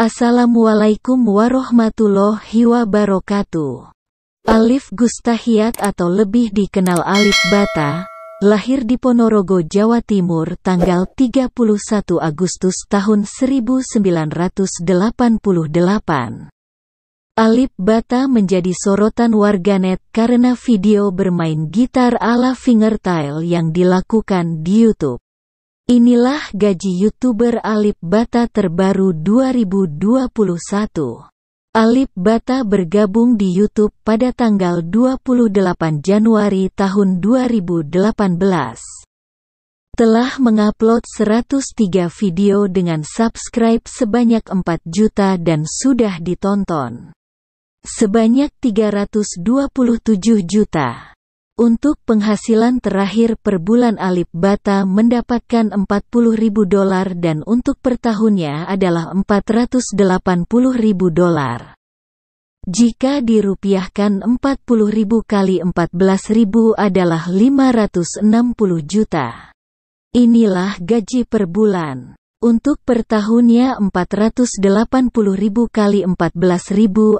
Assalamualaikum warahmatullahi wabarakatuh. Alif Gustahiat atau lebih dikenal Alif Bata, lahir di Ponorogo, Jawa Timur tanggal 31 Agustus tahun 1988. Alif Bata menjadi sorotan warganet karena video bermain gitar ala fingertail yang dilakukan di YouTube. Inilah gaji YouTuber Alip Bata terbaru 2021. Alip Bata bergabung di YouTube pada tanggal 28 Januari tahun 2018. Telah mengupload 103 video dengan subscribe sebanyak 4 juta dan sudah ditonton sebanyak 327 juta. Untuk penghasilan terakhir per bulan Alip Bata mendapatkan 40.000 dolar dan untuk per tahunnya adalah 480.000 dolar. Jika dirupiahkan 40.000 kali 14.000 adalah 560 juta. Inilah gaji per bulan. Untuk per tahunnya 480.000 kali 14.000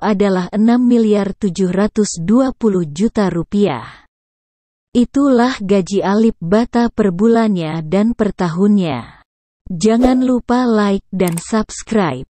adalah 6 miliar 720 juta rupiah. Itulah gaji Alip Bata per bulannya dan per tahunnya. Jangan lupa like dan subscribe.